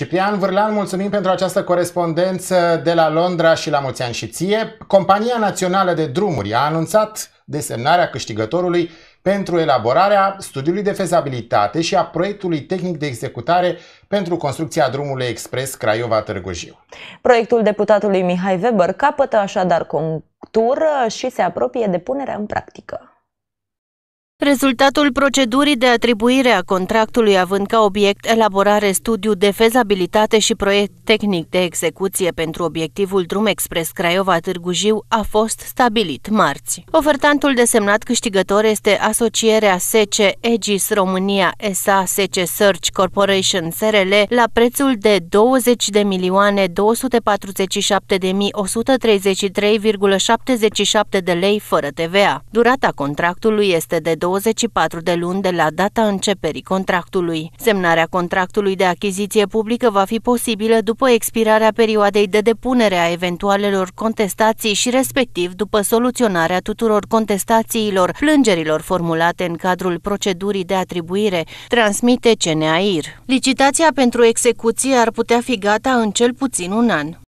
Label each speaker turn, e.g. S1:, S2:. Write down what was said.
S1: Ciprian Vârlean, mulțumim pentru această corespondență de la Londra și la mulți ani și ție. Compania Națională de Drumuri a anunțat desemnarea câștigătorului pentru elaborarea studiului de fezabilitate și a proiectului tehnic de executare pentru construcția drumului expres Craiova-Târgu Jiu.
S2: Proiectul deputatului Mihai Weber capătă așadar contur și se apropie de punerea în practică.
S3: Rezultatul procedurii de atribuire a contractului având ca obiect elaborare studiu de fezabilitate și proiect tehnic de execuție pentru obiectivul Drum Express Craiova Târgu Jiu a fost stabilit marți. Ofertantul desemnat câștigător este asocierea SC Egis România SA SC Search Corporation SRL la prețul de 20 de milioane 247.133,77 de de lei fără TVA. Durata contractului este de 20 24 de luni de la data începerii contractului. Semnarea contractului de achiziție publică va fi posibilă după expirarea perioadei de depunere a eventualelor contestații și respectiv după soluționarea tuturor contestațiilor, plângerilor formulate în cadrul procedurii de atribuire, transmite CNAIR. Licitația pentru execuție ar putea fi gata în cel puțin un an.